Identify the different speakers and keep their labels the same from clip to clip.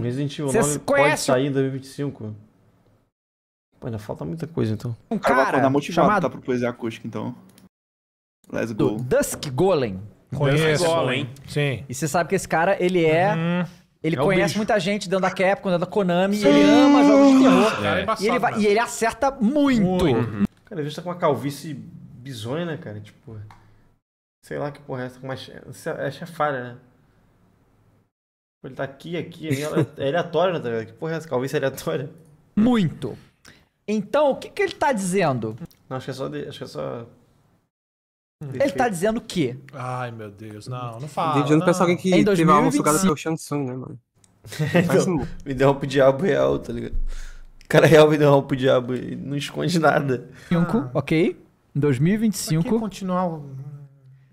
Speaker 1: Resident Evil Cê 9 conhece... pode sair em
Speaker 2: 2025. Pô, ainda falta muita coisa, então. Um
Speaker 1: cara, cara vai motivado chamado... tá pro Poesia Acústica, então. Let's go. Do
Speaker 3: Dusk Golem.
Speaker 4: Conheço. Dusk Golem. Sim.
Speaker 3: E você sabe que esse cara, ele é... Uhum. Ele é conhece muita gente dentro da Capcom, dentro da Konami. Sim. Ele ama jogos de terror. É. E, ele vai... e, ele né? acerta muito. muito. Uhum.
Speaker 2: Cara, ele tá com uma calvície bizonha, né, cara? Tipo... Sei lá que porra é essa. Mas é, é chefada, né? Ele tá aqui, aqui, é aleatório, né? Tá que porra é essa calvície é aleatória? Muito. Então, o que, que ele tá
Speaker 5: dizendo?
Speaker 2: Não, acho que é só. De, acho que é só... Ele tá dizendo o quê? Ai,
Speaker 4: meu Deus, não, não fala.
Speaker 2: Dedicando pra alguém que teve a alma sugada pelo
Speaker 5: Shansung, né, mano?
Speaker 4: então,
Speaker 2: me derruba o diabo real, tá ligado? O cara real me derruba o diabo e não esconde
Speaker 3: nada. 5, ah. ok? Em 2025.
Speaker 4: continuar.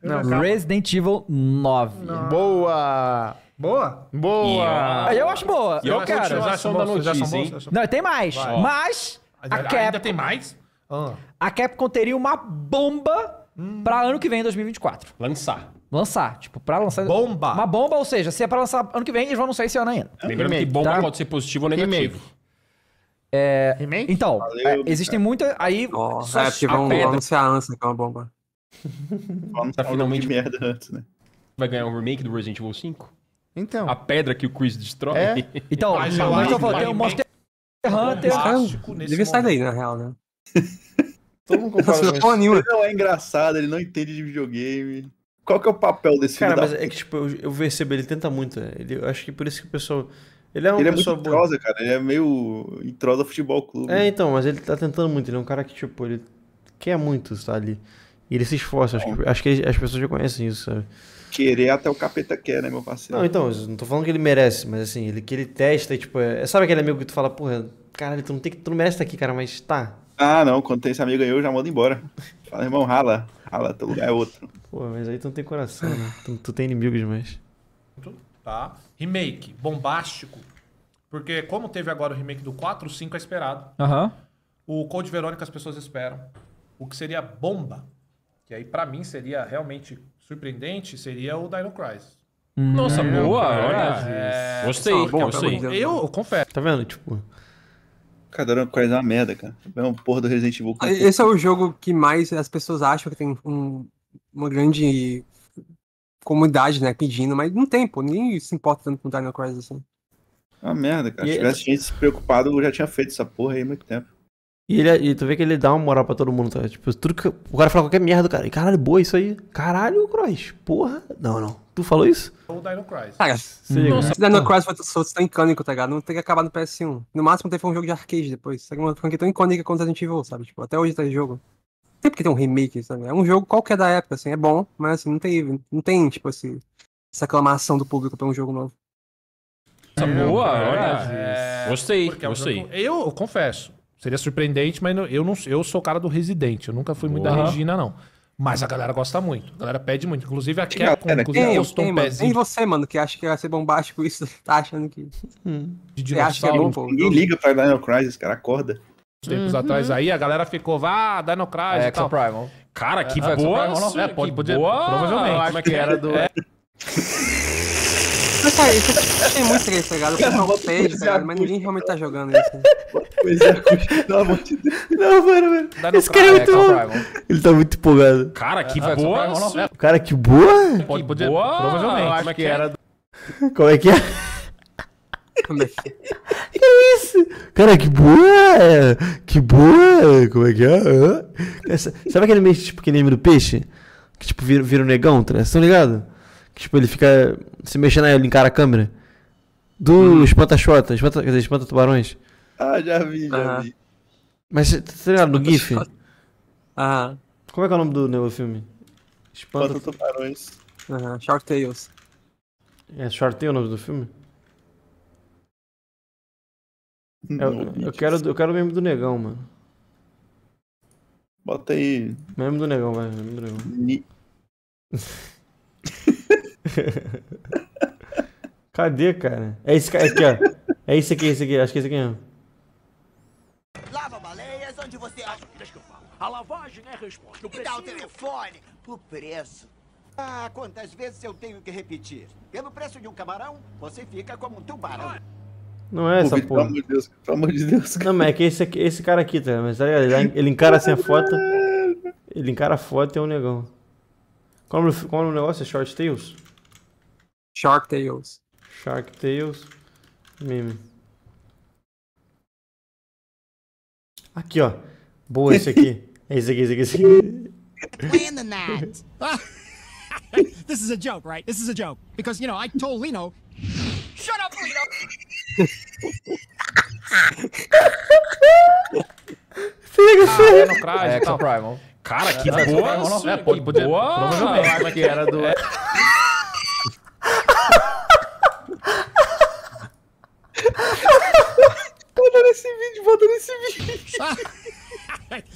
Speaker 3: Não, Resident Evil 9. Não. Boa! Boa. Boa. Eu acho boa. Eu, eu quero. Já acho da notícia, hein? Não, tem mais. Vai. Mas a Capcom... Ainda
Speaker 4: tem mais? Ah.
Speaker 3: A Capcom teria uma bomba hum. pra ano que vem, 2024. Lançar. Lançar. Tipo, pra lançar... Bomba. Uma bomba, ou seja, se é pra lançar ano que vem, eles vão anunciar esse ano ainda. Lembrando que bomba tá? pode ser positivo ou negativo. É, então, Valeu, é, existem muitas. Aí. Nossa, é porque vão anunciar
Speaker 6: antes, Que é uma bomba.
Speaker 3: anunciar finalmente merda
Speaker 6: antes, né? Vai ganhar um remake do Resident Evil 5? Então. A pedra que o Chris destrói. É. Então, mas, mas, mas eu falei, eu o
Speaker 5: Monster
Speaker 3: Hunter. Tá,
Speaker 5: devia sair daí, na real, né?
Speaker 1: Todo mundo compara não é engraçado, ele não entende de videogame. Qual
Speaker 2: que é o papel desse cara? Cara, mas da... é que tipo, eu, eu percebo, ele tenta muito. Né? Ele, eu acho que por isso que o pessoal. Ele é um ele pessoa é muito entrosa, cara. Ele é meio do futebol clube. É, então, mas ele tá tentando muito. Ele é um cara que, tipo, ele quer muito estar ali. E ele se esforça. Acho que, acho que, as pessoas já conhecem isso, sabe?
Speaker 1: Querer até o capeta quer, né, meu parceiro? Não, então, não
Speaker 2: tô falando que ele merece, mas assim, ele que ele testa, tipo, é, é, sabe aquele amigo que tu fala, porra, caralho, tu não, tem, tu não merece estar aqui, cara, mas tá.
Speaker 1: Ah, não, quando tem esse amigo aí, eu já mando embora. Fala, irmão, rala, rala, teu lugar é outro.
Speaker 2: Pô, mas aí tu não tem coração, né? Tu, tu tem inimigos demais.
Speaker 4: Tá. Remake, bombástico. Porque como teve agora o remake do 4, o 5 é esperado. Aham. O Code Verônica as pessoas esperam. O que seria bomba. Que aí, para mim, seria realmente surpreendente seria o Dino Crisis. Hum. Nossa, boa! É... Gostei, bom, gostei. Eu,
Speaker 1: eu confesso. Tá vendo? Tipo. Cara, Dino Crisis é uma merda, cara. É um porra do Resident Evil. Ah, esse
Speaker 5: é o jogo que mais as pessoas acham que tem um, uma grande comunidade, né? Pedindo, mas não tem, pô. Ninguém se importa tanto com Dino Crisis assim.
Speaker 1: É uma merda, cara. Se tivesse é- gente se preocupado, eu já tinha feito essa porra aí há muito tempo.
Speaker 5: E, ele, é, e tu vê que
Speaker 2: ele dá uma moral pra todo mundo, tá? Tipo, tudo que, o cara fala qualquer merda, cara. E caralho, boa isso aí. Caralho, Cross,
Speaker 5: porra. Não, não. Tu falou isso? Ou o Dino Crisis. Cara, Sim, nossa, se Dino Crisis fosse tão icônico, tá ligado? Não teria acabado no PS1. No máximo teve um jogo de arcade depois. Seria é uma franquia tão icônica quanto a gente viu, sabe? Tipo, até hoje tá em jogo. Tem porque tem um remake, sabe? É um jogo qualquer da época, assim. É bom, mas assim, não tem, não tem tipo assim, essa aclamação do público pra um jogo novo. Essa é, boa,
Speaker 4: olha. É... Gostei, é um gostei. eu confesso, Seria surpreendente, mas eu não eu sou o cara do Resident. Eu nunca fui muito da Regina, não. Mas a galera gosta muito. A galera pede muito. Inclusive é a que Capcom, galera, inclusive, postou um pezinho. Tem
Speaker 5: você, mano, que acha que vai ser bombástico isso? Tá achando que... Hum. De dinossauro. Que é bom, pô. Ninguém liga
Speaker 1: pra Dino Crisis, cara. Acorda.
Speaker 5: Uns tempos uhum. atrás aí,
Speaker 4: a galera ficou, vá, Dino Crisis é, e tal. Primal. Cara, que é, é boa... Primal, não. É, pode, que poder, boa... Provavelmente. Como é que era do... É.
Speaker 5: Mas cara, tá isso é muito triste, tá ligado? O tá ligado? Mas ninguém realmente tá jogando isso. Né? Pois é, Não, mano, mano. Esse cara é muito é, bom.
Speaker 2: Ele tá muito empolgado. Cara, que é, é, boa. Cara, que boa?
Speaker 6: Pode, poder... boa. Provavelmente. Como é que era? Como é que é? Como é que é? isso?
Speaker 2: Cara, que boa! Que boa! Como é que é? Essa... Sabe aquele, tipo, que nem do peixe? Que tipo vira, vira um negão, tá? Vocês estão ligados? Que tipo, ele fica se mexendo aí, ele encara a câmera. Do hum. espanta-chota, espanta, quer dizer, espanta-tubarões. Ah, já vi, já ah. vi. Mas, tá ligado, no GIF? Ah. Como é que é o nome do novo filme?
Speaker 5: Espanta-tubarões. Aham, uhum. Tales.
Speaker 2: É Shark é o nome do filme? Não, eu, eu, quero, eu quero o meme do negão, mano. Bota aí. Meme do negão, vai. Meme do negão. Ni... Cadê, cara? É esse é aqui, ó. É esse aqui, é esse aqui. Acho que é esse aqui ó.
Speaker 3: Lava baleias onde você acha. que eu falo. A lavagem é a resposta. Eu Me dá o telefone. Por preço. Ah,
Speaker 6: quantas vezes eu tenho que repetir? Pelo preço de um camarão, você fica como um tubarão.
Speaker 2: Não é essa porra. Pelo amor de Deus, pelo amor de Deus. Cara. Não, mas é que esse, aqui, esse cara aqui, tá? Mas tá ligado? Ele, encara assim a foto. Ele encara a foto e é um negão. Como, como o negócio é Short Tails? Shark Tales. Shark Tales meme. Aqui, ó. Boa esse aqui. É esse aqui, esse aqui, esse aqui.
Speaker 3: Plan the night. This is a joke, right? This is a joke. Because, you know, I told Lino. Shut up, Lino!
Speaker 5: Fica ah,
Speaker 4: é no Crash, é, então. Primal. Cara, que é, boa! Não, é, pode, boa! Provavelmente. Né, que era do... É.
Speaker 3: Volta nesse vídeo, volta nesse vídeo.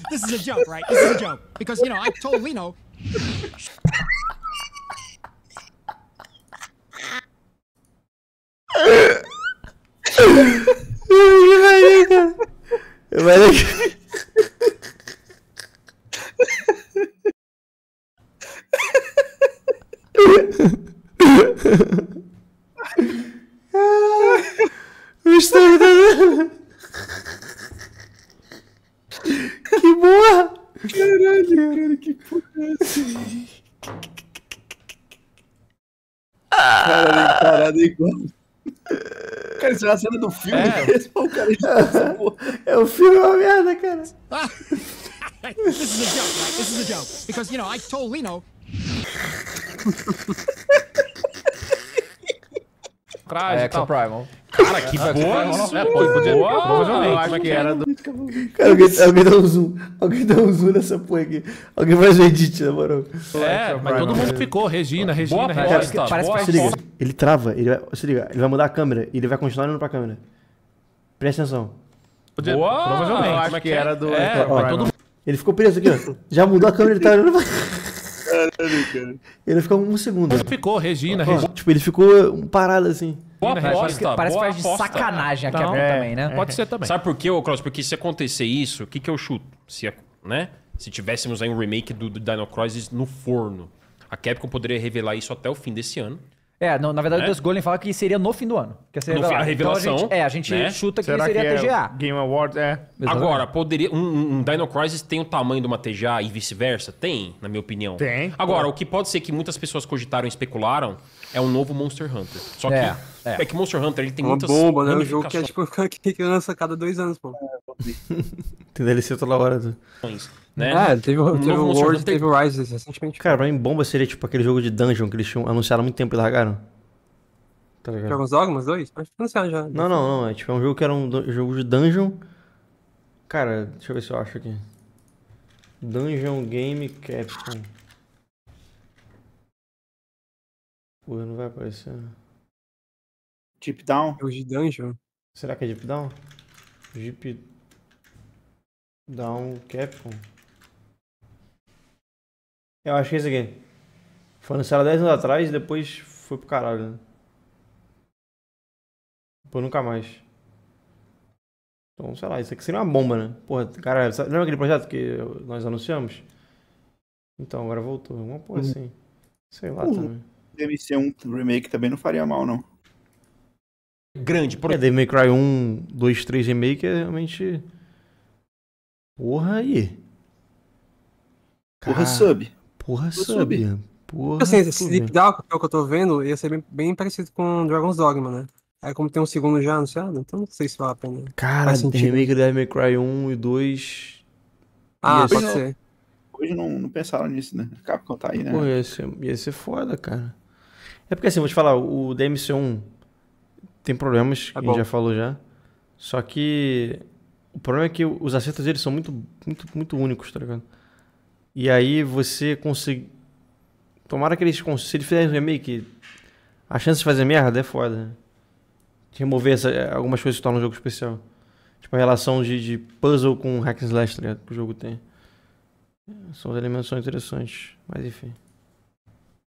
Speaker 3: this is a joke, right? This is a joke. Because, you know, I told Lino.
Speaker 1: isto? que boa!
Speaker 5: Caralho, caralho,
Speaker 1: que porra é essa? Caralho, parada é igual. Cara, isso é uma cena do filme é. é, o cara É o filme é uma merda,
Speaker 2: cara.
Speaker 3: Ah! This is a joke, right? This is a joke. Because, you know, I told Lino.
Speaker 4: Traje, é, Exo é então. Primal. Cara, que ah, boa! é, pode, podia, boa! Provavelmente. acho é que era do... Cara, alguém, alguém, dá um zoom.
Speaker 2: Alguém dá um zoom nessa porra aqui. Alguém faz o edit, na moral. É,
Speaker 4: é mas todo mundo ficou. Regina, Regina, boa, Regina. parece que se liga.
Speaker 2: Ele trava. Ele vai, se liga. Ele vai mudar a câmera e ele vai continuar olhando pra câmera. Presta atenção.
Speaker 6: Podia, boa! Provavelmente. Eu acho é que era do... É, ó, todo...
Speaker 2: Ele ficou preso aqui, ó. Já mudou a câmera, ele tá olhando pra...
Speaker 4: Caralho, cara. Ele ficou um segundo. Ele ficou, Regina, Regina. Tipo, ele ficou parado assim. Boa aposta, parece que, parece boa que faz de
Speaker 6: sacanagem aqui a é, também, né? Pode ser também. Sabe por quê, ô Cross Porque se acontecer isso, o que, que eu chuto? Se, né? se tivéssemos aí um remake do, do Dino Crisis no forno, a Capcom poderia revelar isso até o fim desse ano.
Speaker 3: É, não, na verdade, né? o Deus Golem fala que seria no fim do ano. Que seria no fim, a revelação. Então a gente, é, a gente né? chuta que Será seria que é a TGA. Game Awards, é.
Speaker 6: Agora, poderia. Um, um, Dino Crisis tem o tamanho de uma TGA e vice-versa? Tem, na minha opinião. Tem. Agora, Pô. o que pode ser que muitas pessoas cogitaram e especularam é um novo Monster Hunter. Só é. que. É é. é, que Monster Hunter ele tem uma muitas. bomba, né? O jogo que é
Speaker 5: tipo que lança cada dois anos, pô. É,
Speaker 2: tem DLC toda hora. Né?
Speaker 4: É
Speaker 5: né? Ah, teve, o, teve o World Hunter... teve
Speaker 2: o Rise recentemente. Cara, pra mim, bomba seria tipo aquele jogo de dungeon que eles tinham anunciado há muito tempo e largaram. Tá ligado? Jogos
Speaker 5: Dogmas dois? Acho que anunciaram já. Não,
Speaker 2: não, não. É tipo é um jogo que era um jogo de dungeon. Cara, deixa eu ver se eu acho aqui. Dungeon Game Capcom. Pô, não vai aparecer. Deep Down? É o de Dungeon. Será que é Deep Down? Deep Down Capcom. Eu acho que é esse aqui. Foi anunciado 10 anos atrás e depois foi pro caralho, né? Pô, nunca mais. Então, sei lá, isso aqui seria uma bomba, né? Porra, caralho, sabe, lembra aquele projeto que nós anunciamos? Então, agora voltou. Uma porra uhum. assim. Sei lá uhum. também.
Speaker 1: MC1 Remake também não faria mal, não
Speaker 2: grande. Por... É, Devil May Cry 1, 2, 3 remake é realmente. Porra aí. Porra Car... sub. Porra, porra sub. Tipo assim, esse Deep
Speaker 5: Down, que é o que eu tô vendo, ia ser bem, bem parecido com Dragon's Dogma, né? Aí como tem um segundo já anunciado, então não sei se vale a pena. Cara, remake da May Cry
Speaker 2: 1 e 2. Ah, pode ser. ser.
Speaker 1: Hoje não, não pensaram nisso, né? Capcom tá aí, né? Pô, ia
Speaker 2: ser, ia ser foda, cara. É porque assim, vou te falar, o DMC1 tem problemas, é que a gente já falou já. Só que o problema é que os acertos deles são muito, muito, muito únicos, tá ligado? E aí você consegue. Tomara que eles Se eles fizerem um remake, a chance de fazer merda é foda. Né? De remover essa, eh, algumas coisas que tornam o jogo especial. Tipo a relação de, de puzzle com hack and slash, tá ligado? Que o jogo tem. São os elementos são interessantes. Mas enfim.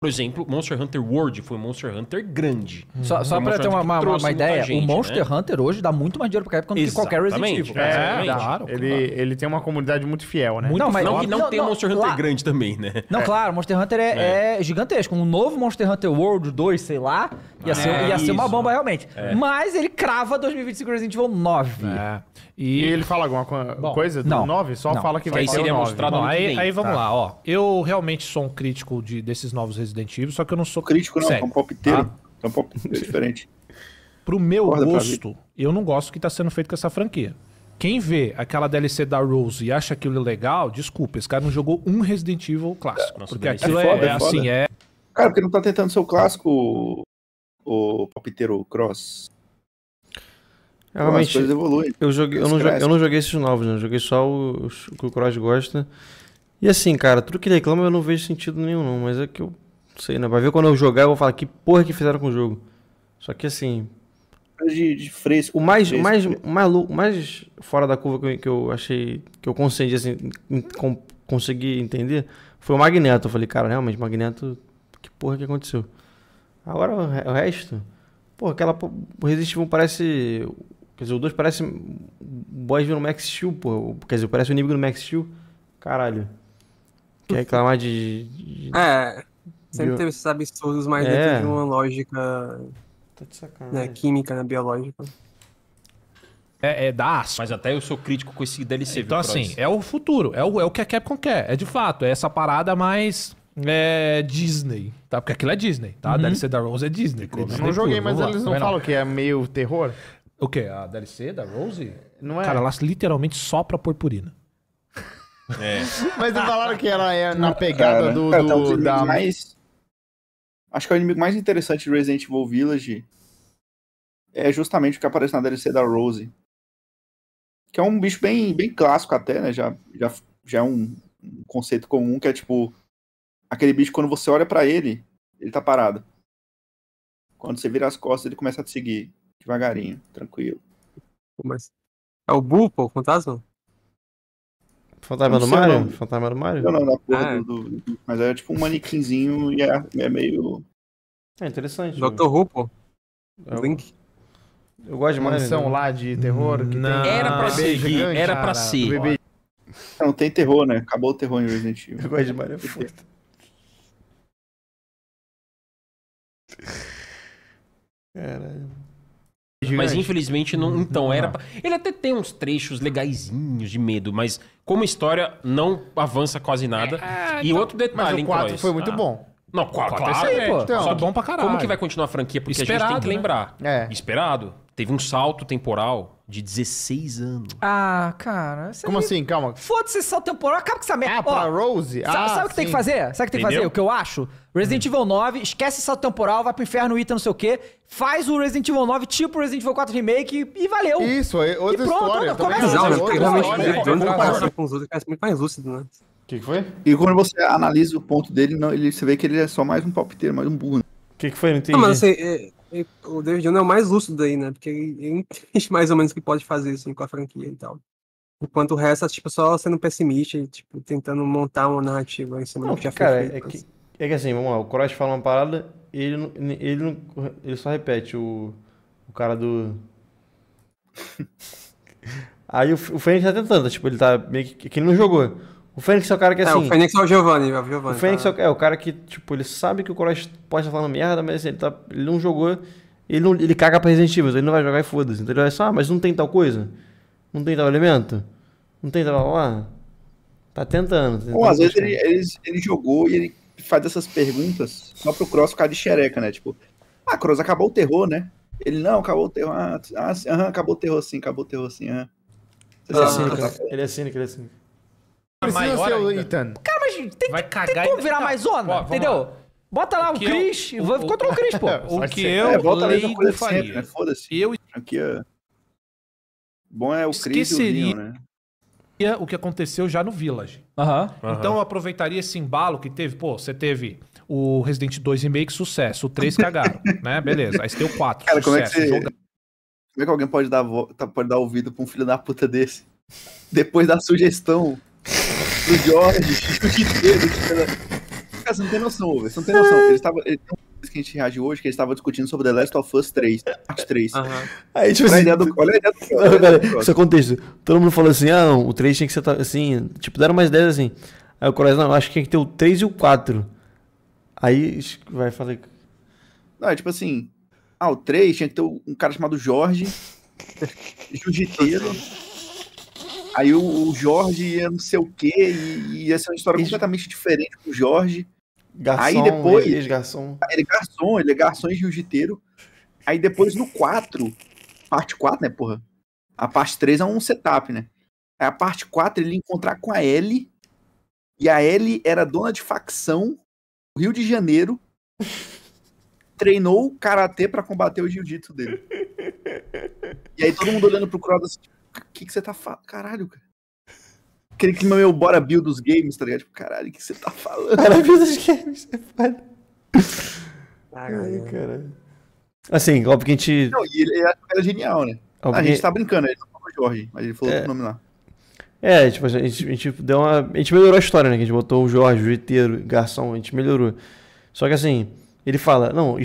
Speaker 6: Por exemplo, Monster Hunter World foi um Monster Hunter grande. Uhum. Só, só para ter uma, uma, uma ideia, gente, o né? Monster né? Hunter
Speaker 3: hoje dá muito mais dinheiro pra época do que qualquer Resident Evil. É, é claro. Ele, ele
Speaker 6: tem uma comunidade muito fiel, né? Muito não, mas não, que não, não tem não, Monster Hunter lá, grande também, né? Não, é. claro,
Speaker 3: Monster Hunter é, é. é, gigantesco. Um novo Monster Hunter World 2, sei lá, ia, é, ser, ia ser uma bomba realmente. É. Mas ele crava
Speaker 4: 2025 Resident Evil 9. É. E, ele fala alguma Bom, coisa do não, 9? Só não, fala que vai ser o 9. Bom, aí, aí vamos tá. lá, ó. Eu realmente sou um crítico de, desses novos Resident Evil, só que eu não sou... Crítico não, é
Speaker 1: um palpiteiro. Tá? É um palpiteiro diferente.
Speaker 4: Pro meu Acorda gosto, eu não gosto do que tá sendo feito com essa franquia. Quem vê aquela DLC da Rose e acha aquilo legal, desculpa, esse cara não jogou um Resident Evil clássico. É, porque aquilo é, é, foda, é assim, é... Cara, porque não
Speaker 1: tá tentando ser o clássico, o palpiteiro cross... É, realmente, as coisas evoluem. Eu, joguei, eu, não joguei, eu
Speaker 2: não joguei esses novos, né? Eu joguei só os, os que o Cross gosta. E assim, cara, tudo que ele reclama eu não vejo sentido nenhum, não. Mas é que eu sei, né? Vai ver quando eu jogar, eu vou falar que porra que fizeram com o jogo. Só que assim. De, de fresco. O mais, fresco. mais, mais, mais fora da curva que eu, que eu achei. que eu consegui, assim, com, consegui entender foi o Magneto. Eu falei, cara, realmente, Magneto, que porra que aconteceu? Agora o resto. Pô, aquela. O Resistivo parece Quer dizer, o 2 parece. Boys no Max Steel, pô. Quer dizer, parece o inimigo do Max Steel. Caralho. Quer reclamar de. de... É. Sempre Bio... teve
Speaker 5: esses absurdos, mas é. dentro de uma lógica. Tá de sacanagem. Né, química, né, biológica.
Speaker 4: É,
Speaker 6: é da aço. Mas até eu sou crítico com esse DLC. Então,
Speaker 4: viu, assim, é o futuro. É o, é o que a Capcom quer. É de fato. É essa parada mais é Disney, tá? Porque aquilo é Disney, tá? Uhum. A DLC da Rose é Disney. Eu não joguei, mas eles não falam que é meio terror. O quê? A DLC da Rose? Não é? Cara, ela literalmente pra purpurina. É. Mas não falaram que ela é na pegada do, tá do da... mais...
Speaker 1: Acho que é o inimigo mais interessante de Resident Evil Village é justamente o que aparece na DLC da Rose. Que é um bicho bem, bem clássico até, né? Já, já, já é um, um conceito comum que é tipo... Aquele bicho, quando você olha para ele, ele tá parado. Quando você vira as costas, ele começa a te seguir. Devagarinho,
Speaker 5: tranquilo. Mas é o pô, o fantasma? Fantasma do Mario? Fantasma do Mario? Não, não,
Speaker 1: da porra ah. É. do, do, Mas é tipo um manequinzinho e é, é meio.
Speaker 2: É interessante. Dr.
Speaker 5: Who, pô. É o... Link.
Speaker 2: Eu gosto de mansão
Speaker 4: né? lá de terror. Que não. Tem... Era pra ser, Era pra ser.
Speaker 2: Não tem
Speaker 1: terror, né? Acabou o terror em Resident Evil. Eu gosto de Mario é
Speaker 4: foda.
Speaker 6: Caralho. Gigante. Mas infelizmente não. Então, não. era. Pra... Ele até tem uns trechos legaisinhos de medo, mas como história não avança quase nada. É, ah, e não... outro detalhe, mas o 4 foi muito ah. bom. Não, 4 claro, é, é pô. Então, Só bom pra caralho. Como que vai continuar a franquia? Porque Esperado, a gente tem que né? lembrar. Né? É. Esperado. Teve um salto temporal de 16 anos.
Speaker 3: Ah, cara. Como aí... assim? Calma. Foda-se esse salto temporal. Acaba com essa merda. Ah, pra Rose? ah, sabe o que tem que fazer? Sabe o que tem que fazer? O que eu acho? Resident Evil 9, esquece salto temporal, vai pro inferno, Ita, não sei o quê. Faz o Resident Evil 9, tipo o Resident Evil 4 Remake, e, valeu. Isso, aí, é outra e pronto, história. Começa a história.
Speaker 5: Com os outros, é muito mais lúcido, né? O que, que foi?
Speaker 1: E quando você analisa o ponto dele, não, ele, você vê que ele é só mais um palpiteiro, mais um
Speaker 2: burro. O né? que, que foi? Não entendi. Ah, mas
Speaker 5: assim, é, é, o David Jones é o mais lúcido daí, né? Porque ele, entende mais ou menos o que pode fazer, assim, com a franquia e tal. Enquanto o resto é, tipo, só sendo pessimista e, tipo, tentando montar uma narrativa em cima não, do que já foi feito, é assim. que
Speaker 2: é que assim, vamos lá, o Cross fala uma parada, ele, ele, ele só repete o, o cara do. Aí o, o Fênix tá tentando, tipo, ele tá meio que. que ele não jogou. O Fênix é o cara que é, assim. É, o Fênix é o Giovanni, é o Giovanni. O Fênix tá... É, é, o cara que, tipo, ele sabe que o Cross pode estar falando merda, mas assim, ele, tá, ele não jogou. Ele, não, ele caga pra Resident Evil, ele não vai jogar e foda-se. Então ele vai só, ah, mas não tem tal coisa? Não tem tal elemento? Não tem tal. Ó, tá tentando. Tá tentando Pô, às vezes ele,
Speaker 1: ele, ele jogou e ele faz essas perguntas só pro Cross ficar de xereca, né? Tipo, ah, Cross, acabou o terror, né? Ele, não, acabou o terror. Ah, ah aham, acabou o terror sim, acabou o terror sim, aham. Ele é cínico,
Speaker 2: ele é cínico, ele é cínico.
Speaker 3: Precisa ser o Ethan. Cara, mas tem, tem como virar tá- mais zona, entendeu? Lá. Bota lá o, o Chris, eu, o, controla o Chris, pô. O
Speaker 4: que eu é, volta leigo faria. né?
Speaker 1: Foda-se. Eu... Aqui, é-
Speaker 4: Bom é o Chris e o Leon, né? o que aconteceu já no Village. Uhum. Então eu aproveitaria esse embalo que teve. Pô, você teve o Resident 2 Remake, sucesso. O 3 cagaram, né? Beleza. Aí você tem o 4, Cara, sucesso. Como é, que você... como
Speaker 1: é que alguém pode dar, vo... Tá, pode dar ouvido pra um filho da puta desse? Depois da sugestão do Jorge, do que teve. Cara, você não tem noção, velho. Você não tem noção. Ele estava... Ele que a gente reagiu hoje, que eles estavam discutindo sobre The Last of Us 3, parte 3. Uhum. Aí, tipo é assim, é a ideia do,
Speaker 4: olha a ideia do. Olha Isso é
Speaker 2: contexto. Todo mundo falou assim: ah, não, o 3 tinha que ser assim. Tipo, deram mais 10 assim. Aí o Cross, não, acho que tinha que ter o 3 e o 4. Aí vai fazer.
Speaker 1: Não, é tipo assim. Ah, o 3 tinha que ter um cara chamado Jorge, jiu-jiteiro. Aí o, o, Jorge ia não sei o quê, e, e essa é uma história completamente diferente com Jorge. Garçom, aí depois. Ele, garçom. ele é garçom, ele é garçom e jiu-jiteiro. Aí depois no 4, parte 4, né, porra? A parte 3 é um setup, né? Aí a parte 4 ele encontrar com a Ellie. E a Ellie era dona de facção Rio de Janeiro. treinou o karatê para combater o jiu-jitsu dele. E aí todo mundo olhando pro Cross assim, o que, que você tá falando? Caralho, cara aquele clima meio bora build dos games, tá ligado? Tipo, caralho, o que você tá falando? Bora build
Speaker 2: dos games, é foda.
Speaker 1: Ah, Ai, caralho.
Speaker 2: Assim, óbvio que a gente. Não,
Speaker 1: e ele era é, é genial, né? Ah, óbvio a gente que... tá brincando, ele não falou Jorge, mas ele falou é... o nome lá.
Speaker 2: É, tipo, a gente, a gente deu uma. A gente melhorou a história, né? Que a gente botou o Jorge, o o Garçom, a gente melhorou. Só que assim, ele fala, não,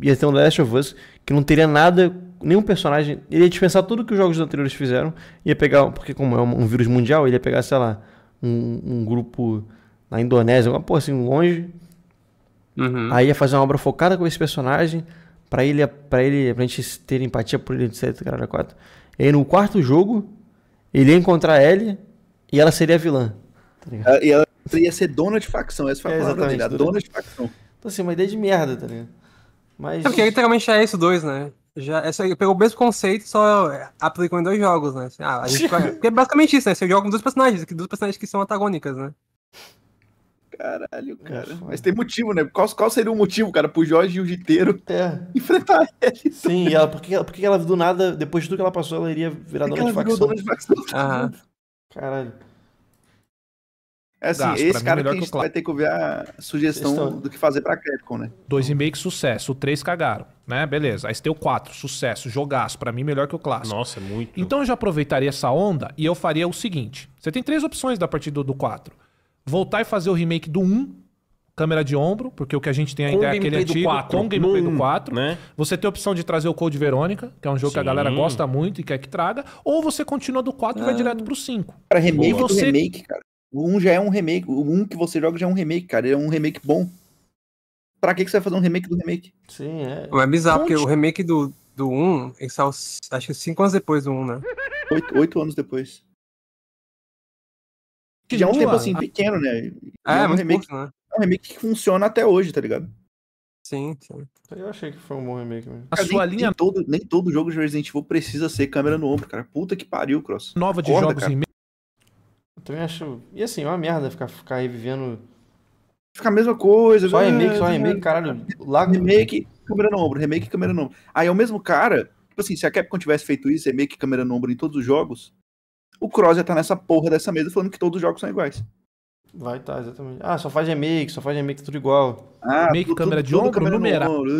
Speaker 2: ia ter um Last of Us que não teria nada nenhum personagem. Ele ia dispensar tudo que os jogos anteriores fizeram. Ia pegar, porque como é um, um vírus mundial, ele ia pegar, sei lá, um, um grupo na Indonésia, uma porra assim, longe. Uhum. Aí ia fazer uma obra focada com esse personagem. Pra ele, pra ele, pra gente ter empatia por ele, etc. Caralho, quatro. E aí no quarto jogo, ele ia encontrar ela e ela seria a vilã.
Speaker 1: Tá e ela ia ser dona de facção, essa foi a é, palavra dele, a dona de facção. Então assim, uma ideia de merda,
Speaker 5: tá ligado? Mas... É porque literalmente é isso dois, né? Já, essa, pegou o mesmo conceito, só aplicou em dois jogos, né? Assim, ah, a gente, porque é basicamente isso, né? Você joga com dois personagens, que personagens que são antagônicas, né? Caralho, é, cara. Mas
Speaker 1: tem motivo, né? Qual, qual seria o motivo, cara,
Speaker 2: pro Jorge o inteiro é. enfrentar ele? Sim, ela, porque, porque ela do nada, depois de tudo que ela passou, ela iria virar dona de facção. Dona de facção. Caralho.
Speaker 4: É assim, gasto. esse cara mim, que a gente vai
Speaker 1: ter que ouvir a sugestão do que fazer pra
Speaker 2: Capcom, né?
Speaker 4: Dois e meio que sucesso, o três cagaram, né? Beleza. Aí você tem o quatro, sucesso, jogaço, para mim melhor que o clássico. Nossa, é muito. Então eu já aproveitaria essa onda e eu faria o seguinte. Você tem três opções da partir do, do quatro. Voltar e fazer o remake do um, câmera de ombro, porque o que a gente tem ainda com é aquele antigo, quatro. com gameplay do 4. Né? Você tem a opção de trazer o Code Verônica, que é um jogo Sim. que a galera gosta muito e quer que traga, ou você continua do 4 ah. e vai ah. direto pro 5. Cara, remake e você... remake,
Speaker 1: cara. O 1 já é um remake. O 1 que você joga já é um remake, cara. Ele é um remake bom. Pra que, que você vai fazer um remake do remake? Sim, é. É bizarro, Onde? porque o
Speaker 5: remake do, do 1, ele saiu acho que 5 anos depois do 1, né? 8, 8 anos depois. Que já é um tempo assim, pequeno,
Speaker 1: né? É, é um remake, curto, né? É um remake que funciona até hoje, tá ligado?
Speaker 2: Sim, sim. Eu achei que foi um bom remake mesmo. A cara,
Speaker 1: sua nem, linha... nem, todo, nem todo jogo de Resident Evil precisa ser câmera no ombro, cara. Puta que pariu, Cross. Nova de Acorda, jogos cara. em
Speaker 2: eu também acho. E assim, é uma merda ficar, ficar revivendo. Fica a mesma coisa. Só né? remake, só remake, caralho.
Speaker 1: Lá... Remake, câmera no ombro, remake, câmera no ombro. Aí é o mesmo cara. Tipo assim, se a Capcom tivesse feito isso, remake, câmera no ombro em todos os jogos, o Cross ia estar tá nessa porra dessa mesa falando que todos os jogos são iguais.
Speaker 2: Vai tá, exatamente. Ah, só faz remake, só faz remake, tudo igual. Ah, remake, tudo, câmera de ombro, câmera No
Speaker 4: ombro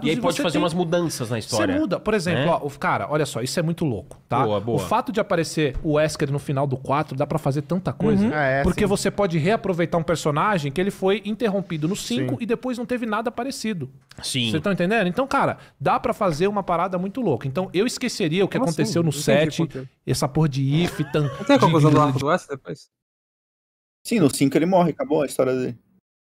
Speaker 4: e aí e pode fazer tem... umas mudanças na história. Você muda. Por exemplo, né? ó, o cara, olha só, isso é muito louco, tá? Boa, boa. O fato de aparecer o Esker no final do 4 dá para fazer tanta coisa. Uhum. É, porque sim. você pode reaproveitar um personagem que ele foi interrompido no 5 e depois não teve nada parecido. Sim. Você tá entendendo? Então, cara, dá para fazer uma parada muito louca. Então, eu esqueceria o que Como aconteceu assim? no 7, essa porra de if, tan... Você tem coisa do arco do Esker depois?
Speaker 1: Sim, no 5 ele morre, acabou a história dele.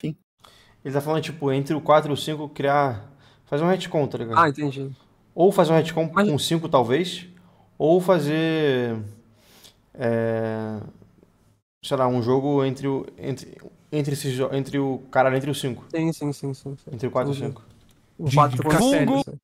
Speaker 2: Ele tá falando, tipo, entre o 4 e o 5 criar Fazer um retcon, tá ligado? Ah, entendi. Ou fazer um retcon Mas... com 5, talvez. Ou fazer. É, sei lá, um jogo entre o. Entre, entre, esses, entre o. Caralho, entre os 5. Sim, sim, sim, sim, sim. Entre
Speaker 4: o 4 e o 5. O 4 com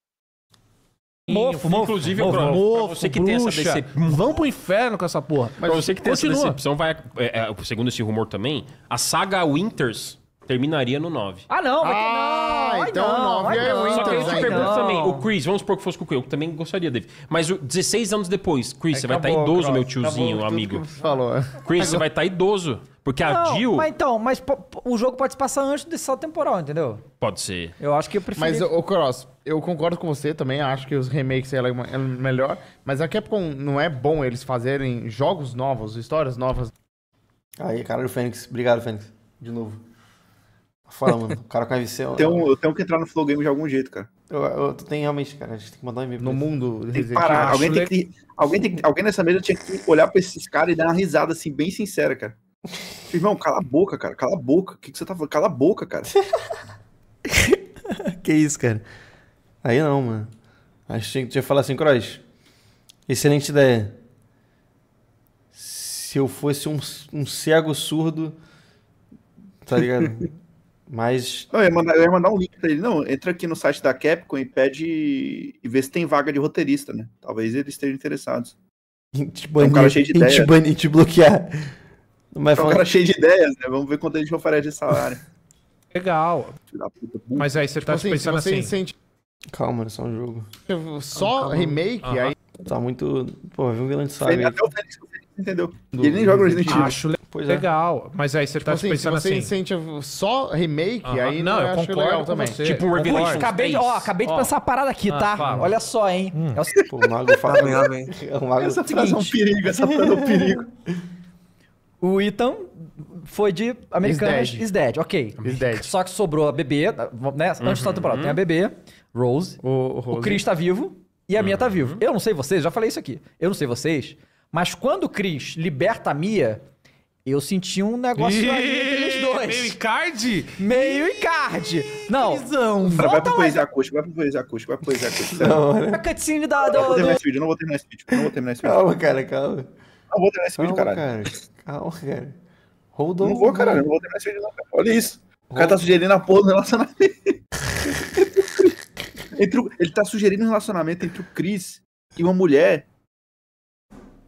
Speaker 5: Mofo, mofo, inclusive, mofo, pra,
Speaker 4: mofo, pra você que bruxa, tem essa decepção. Vão pro inferno com essa porra. Mas pra você que tem Continua. essa decepção,
Speaker 6: vai. É, é, segundo esse rumor também, a saga Winters terminaria no 9.
Speaker 4: Ah,
Speaker 3: não, ah,
Speaker 6: não. então não, o 9 é o Só que eu te pergunto também, o Chris, vamos supor que fosse com o Chris, eu também gostaria dele. Mas o, 16 anos depois, Chris, é, você tá acabou, vai estar idoso, meu tiozinho, amigo. falou. Chris, você vai estar tá idoso. Porque não, a Jill. Mas
Speaker 3: então, mas o jogo pode se passar antes desse salto temporal, entendeu? Pode ser.
Speaker 2: Eu acho que eu prefiro. Mas, o Cross, eu concordo com você também, acho que os remakes é ela é melhor. Mas a Capcom não é bom eles fazerem jogos novos, histórias novas. Aí, cara o Fênix. Obrigado, Fênix. De novo. Fala, mano. O cara com AVC. Eu tenho, eu
Speaker 1: tenho que entrar no Flow Game de algum jeito, cara.
Speaker 2: Eu, eu tenho realmente, cara. A gente tem que mandar um e-mail. No mundo. parar. Alguém, tem
Speaker 1: que, alguém, tem que, alguém nessa mesa tinha que olhar pra esses caras e dar uma risada, assim, bem sincera, cara. Irmão, cala a boca, cara. Cala a boca. O que, que você tá falando? Cala a boca, cara.
Speaker 2: que isso, cara. Aí não, mano. Acho que tinha que falar assim, Cross. Excelente ideia. Se eu fosse um, um cego surdo, tá ligado? Mas. Não, eu ia, mandar, eu ia mandar um link
Speaker 1: pra ele. Não, entra aqui no site da Capcom e pede e vê se tem vaga de roteirista, né? Talvez eles estejam interessados.
Speaker 2: Tipo, tipo, em te banir, cheio de Te bloquear. é um cara cheio de
Speaker 1: ideias, né? Vamos ver quanto a gente oferece de salário.
Speaker 2: Legal. Mas aí você tá tipo assim, pensando assim... Sente... Calma, é só um jogo.
Speaker 6: Só Calma. remake? Uhum. Aí...
Speaker 2: Tá muito... Pô, viu um vilão de sabe. Até o Félix, entendeu. Do... ele nem joga Resident Evil. Acho legal. Pois é.
Speaker 4: legal. Mas aí você tipo tá assim, pensando se você
Speaker 3: assim. só remake, uh -huh. aí não, não eu, eu concordo legal também. Você. Tipo o Revelation. Puxa, Acabei, ó, acabei ó. de pensar a parada aqui, ah, tá? Fala. Olha só, hein?
Speaker 4: Hum. É o... Pô, o Mago fala
Speaker 3: mesmo, hein? É, o Mago... Essa frase é um perigo, essa frase é um perigo. O Ethan foi de Americanas is dead. Is dead ok. Is dead. Só que sobrou a bebê, né? Antes do da uhum. temporada, tem a bebê, Rose. O, o, o Chris tá vivo e a uhum. Mia tá uhum. vivo. Eu não sei vocês, já falei isso aqui. Eu não sei vocês, mas quando o Chris liberta a Mia, eu senti um negócio Ih, ali entre os dois. Meio Icardi? Meio Icardi. Não.
Speaker 1: Visão. Vai pra né? poesia acústica, vai pra poesia acústica, vai pra poesia acústica. Não, né? A
Speaker 3: cutscene da... Do, não vou terminar esse
Speaker 1: vídeo, não vou terminar esse vídeo. Não vou terminar esse vídeo. Calma, cara, calma. Não vou terminar esse vídeo, caralho. Cara. Calma, cara. Hold on. Não vou, caralho. Né? Não vou terminar esse vídeo, não, cara. Olha isso. O cara tá sugerindo a porra do relacionamento. entre o... Ele tá sugerindo um relacionamento entre o Chris e uma mulher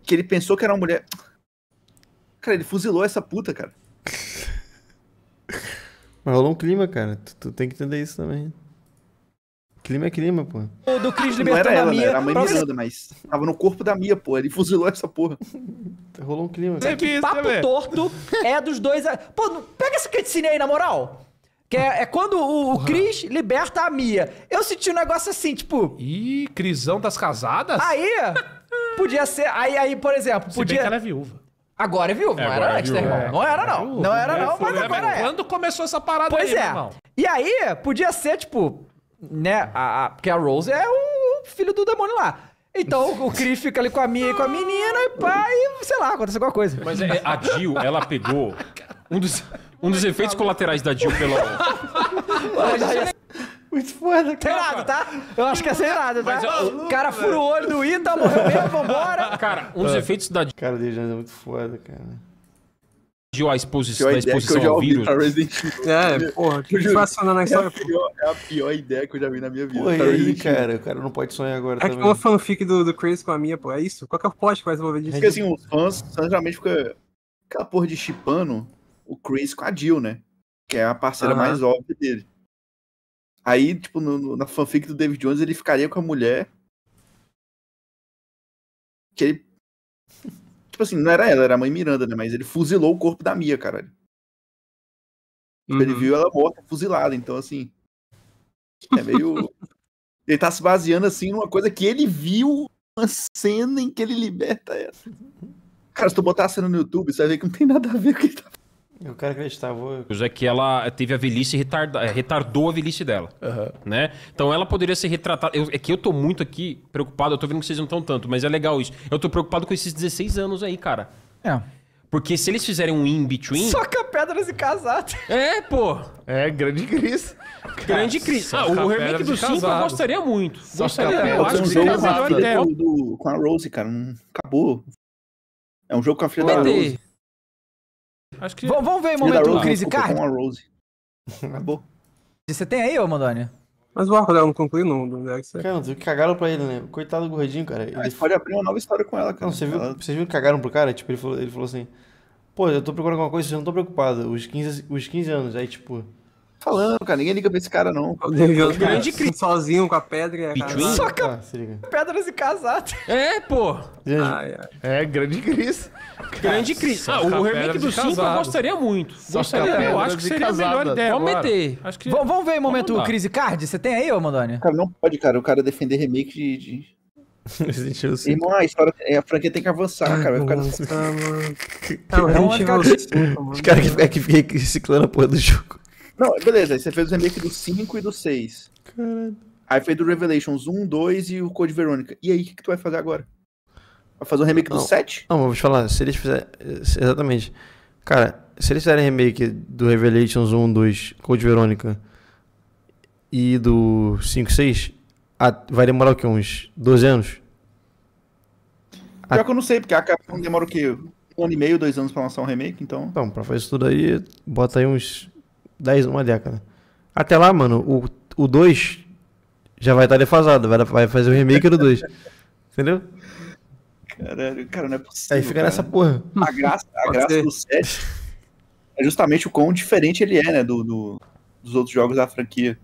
Speaker 1: que ele pensou que era uma mulher... Cara, ele fuzilou essa puta, cara.
Speaker 2: Mas rolou um clima, cara. Tu, tu, tem que entender isso também. Clima é clima, pô.
Speaker 3: O do Cris libertando Não era ela, a né? Mia. Né? Era a mãe Miranda, você...
Speaker 1: mas tava no corpo da Mia, pô. Ele fuzilou essa porra. rolou um clima, cara. papo torto
Speaker 3: é dos dois... Pô, pega essa cutscene aí, na moral. Que é, é quando o, o Cris liberta a Mia. Eu senti um negócio assim, tipo... Ih, Crisão das casadas? Aí, podia ser... Aí, aí por exemplo, podia... Se bem que ela é viúva. Agora é não era é antes, né, irmão? é. Não era, não. Não era, não, mas agora é. Quando
Speaker 4: começou essa parada Pois aí, é. irmão?
Speaker 3: E aí, podia ser, tipo, né? A, a- porque a Rose é o filho do demônio lá. Então o Chris fica ali com a minha e com a menina e pai sei lá, aconteceu alguma coisa. Mas
Speaker 6: é, a Jill, ela pegou um dos, um dos efeitos tá
Speaker 3: colaterais da Jill pelo Mas, Mas, muito foda, cara. nada, tá? Eu acho que é nada, tá? o cara fura o olho do Ita, morreu mesmo, vambora. Cara,
Speaker 5: um dos ah.
Speaker 2: efeitos da. Cara, o é muito foda, cara a exposição, a exposição ao vírus. Tá, é,
Speaker 1: porra, que fascinando na história. É a, pior, é a pior ideia que eu já vi na minha vida. Porra, tá, aí,
Speaker 2: cara, o cara não pode sonhar agora.
Speaker 1: É uma
Speaker 5: fanfic do, do com a minha, pô. É isso? Qual que é o plot que vai desenvolver disso? Porque assim, os fãs, sinceramente, fica aquela porra de
Speaker 1: chipando o Chris com a Jill, né? Que é a parceira mais óbvia dele. Aí, tipo, no, no, na fanfic do David Jones, ele ficaria com a mulher. Que ele. Tipo assim, não era ela, era a mãe Miranda, né? Mas ele fuzilou o corpo da Mia, cara. Tipo, uhum. Ele viu ela morta, fuzilada. Então, assim. É meio. ele tá se baseando, assim, numa coisa que ele viu uma cena em que ele liberta ela. Cara, se tu botar a cena no YouTube, você vai ver que não tem nada a ver com o que ele tá
Speaker 2: eu quero acreditar, vou.
Speaker 6: É que ela teve a velhice retardada, eh, retardou a velhice dela. Uhum. Né? Então ela poderia ser retratada. Eu, é que eu tô muito aqui preocupado, eu tô vendo que vocês não estão tanto, mas é legal isso. Eu tô preocupado com esses 16 anos aí, cara. É. Porque se eles fizerem um
Speaker 3: in-between. Soca pedras e casado. É, pô. É, grande crise. Grande crise.
Speaker 6: Ah, o remake do 5 eu gostaria
Speaker 3: muito. Soca gostaria, pedras. eu acho que seria a melhor ideia. Então. Do, com
Speaker 1: a Rose, cara, acabou. É um jogo com a filha Cadê? da Rose.
Speaker 4: Acho que... V vamos ver o momento Rose, crise card. Com a
Speaker 2: Rose. Acabou. Você tem aí, ô Mandônia? Mas o arco dela não concluiu, não. Do cara, cagaram pra ele, né? Coitado do gordinho, cara. Ah, ele... Ah, pode abrir uma nova história com ela, cara. Não, você viu, ela... Vocês viram que cagaram pro cara? Tipo, ele falou, ele falou assim: Pô, eu tô procurando alguma coisa, vocês não estão preocupados. Os 15, os 15 anos. Aí, tipo falando, cara? Ninguém liga pra esse cara, não. grande
Speaker 5: crise sozinho com a pedra e a casata. Só com ah,
Speaker 3: tá, pedras e casados É, pô.
Speaker 5: Ai, ai. É, grande Cris. Grande Cris. Ah, o remake do 5 eu
Speaker 6: gostaria muito. Só gostaria, eu acho que seria a melhor ideia. Vamos meter. Acho que... vamos, ver o momento Crise
Speaker 1: Card. Você tem aí, ô Mandoni? Cara, não pode, cara. O cara defender remake de... de... Irmão, a história, é, a franquia tem que avançar, cara. Vai ficar nessa. Os caras que ficam reciclando
Speaker 2: a porra do jogo.
Speaker 1: Não, beleza, aí você fez o remake do 5 e do 6. Caralho. Aí fez do Revelations 1, 2 e o Code Verônica. E aí, o que, que tu vai fazer agora?
Speaker 2: Vai fazer um remake não, do 7? Não, mas vou te falar, se eles fizerem. Eh, exatamente. Cara, se eles fizerem remake do Revelations 1, 2, Code Verônica e do 5, 6, vai demorar o quê? Uns 12 anos?
Speaker 1: Pior a... que eu não sei, porque a Capcom demora o quê? Um ano e meio, dois anos pra lançar um remake, então. Então,
Speaker 2: pra fazer isso tudo aí, bota aí uns 10, uma década. Até lá, mano, o, o 2 já vai estar tá defasado, vai, vai fazer o remake do 2. Entendeu?
Speaker 1: Caralho, cara, não é possível. Aí fica cara. nessa porra.
Speaker 2: A graça, a graça
Speaker 1: do 7 é justamente o quão diferente ele é, né, do, do dos outros jogos da franquia.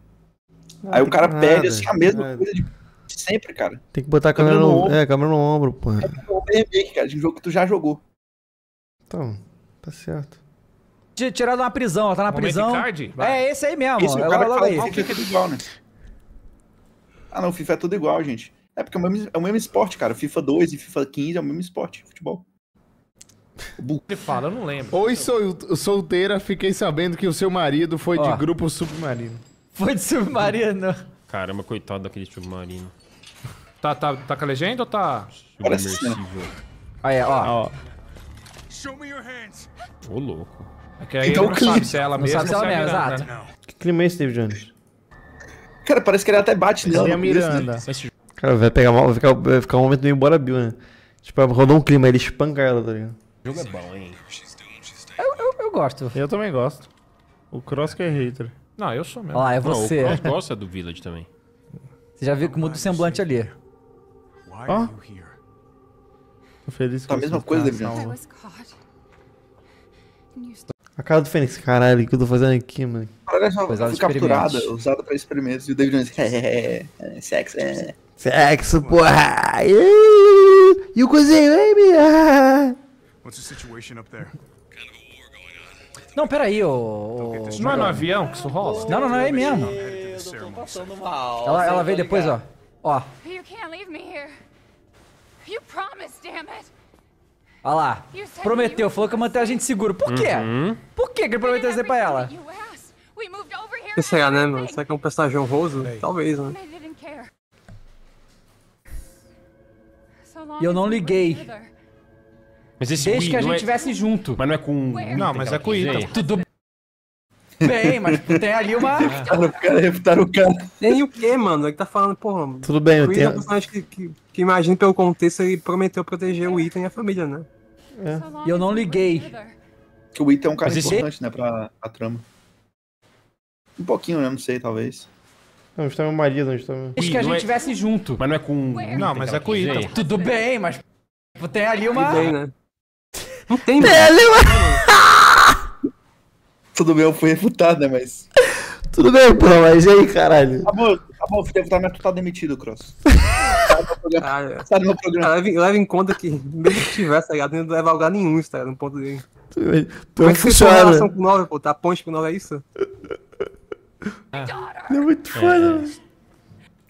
Speaker 1: Não, Aí o cara nada, pede assim, a mesma nada. coisa de sempre, cara.
Speaker 2: Tem que botar a câmera, câmera no, no, ombro. É, câmera no ombro, porra.
Speaker 3: É um remake, cara, de um jogo que tu já jogou.
Speaker 2: Então, tá certo
Speaker 3: tirado na prisão, ela tá na prisão. Card? É, esse aí mesmo. Isso, ó, o cara fala, é igual, né?
Speaker 1: Ah não, FIFA é tudo igual, gente. É porque é o mesmo, é o mesmo esporte, cara. FIFA 2 e FIFA 15 é o mesmo esporte, futebol.
Speaker 4: Você fala, eu não lembro. Oi, sou solteira, fiquei sabendo que o seu marido foi ó. de grupo submarino. Foi de
Speaker 2: submarino.
Speaker 6: Caramba, coitado daquele submarino.
Speaker 4: Tá, tá, tá com a legenda ou tá? Parece. Né?
Speaker 6: Aí, ó. ó. Show me your hands. Ô, louco.
Speaker 4: É então, o clima... sabe se é ela mesmo, Não sabe se é ela é mesma, exato.
Speaker 2: Que clima é esse, David Jones? Cara,
Speaker 1: parece que ele até bate nela. É Miranda.
Speaker 6: Desse...
Speaker 2: Cara, vai, pegar, vai, ficar, vai ficar um momento meio bora Bill, né? Tipo, rodou um clima, ele espanca ela, tá ligado?
Speaker 6: O jogo é bom, hein?
Speaker 3: Eu, eu, eu gosto. Eu também gosto. O Cross que é hater. Não, eu sou mesmo. Ah, é você. Não, o Cross gosta
Speaker 6: do Village também.
Speaker 3: Você já viu que muda o semblante ali. Ó. Oh. Tô feliz que
Speaker 6: Tá a mesma coisa, ah, David Jones.
Speaker 2: A cara do Fênix, caralho, o que eu tô fazendo aqui, mano? Olha é só, foi capturada,
Speaker 1: usada pra experimentos. E o David Jones, é, é, sexo, é.
Speaker 2: Sexo, porra! E
Speaker 1: o cozinho, hein,
Speaker 3: What's the situation up there? Não, peraí, ô. Oh... Não é no avião que isso rola? Não, não, não, é aí mesmo.
Speaker 4: Eu
Speaker 3: tô passando mal. Ela, ela veio depois, ó. Ó. You can't leave me here. You promised, damn it.
Speaker 5: Olha lá. Prometeu, falou que ia manter a gente seguro. Por quê? Uhum. Por quê que ele prometeu dizer pra ela? Que será, né, mano? Será que é um personagem honroso? Talvez, né?
Speaker 6: E eu não liguei. Mas esse Desde que a gente estivesse é... junto. Mas não é com. Não, mas é com Ita. Tá
Speaker 5: tudo Bem, mas tipo, tem ali uma. Refutaram o cara, refutaram o cara. Tem o quê, mano? É que tá falando, porra. Tudo bem, eu tenho. É que, que, que imagina pelo contexto ele prometeu proteger o Ethan e a família, né? É. E eu não liguei. Que o Ethan é um cara mas importante,
Speaker 1: esse... né, pra a trama. Um pouquinho, né? Não sei, talvez.
Speaker 2: Não, está meu marido, onde está meu. Acho que a gente
Speaker 3: estivesse é... junto. Mas não é com.
Speaker 4: Não,
Speaker 2: mas é com o Ethan.
Speaker 3: Tudo bem, mas. Tipo, tem ali uma. Tem, né?
Speaker 2: Não tem,
Speaker 1: Tem ali uma. Tudo bem, eu fui refutado, né? Mas. Tudo bem, pô, mas e aí, caralho?
Speaker 5: Amor, acabou, fui refutado, mas tu tá demitido, Cross. ah, Sai do meu programa. Ah, leva, em conta que, mesmo que tivesse, tá ligado? Não leva lugar nenhum, tá ligado? No ponto de. Tu, tu é um funcionário. relação com o Nova, pô, tá ponte com o Nova, é isso? É. é muito foda,
Speaker 2: é.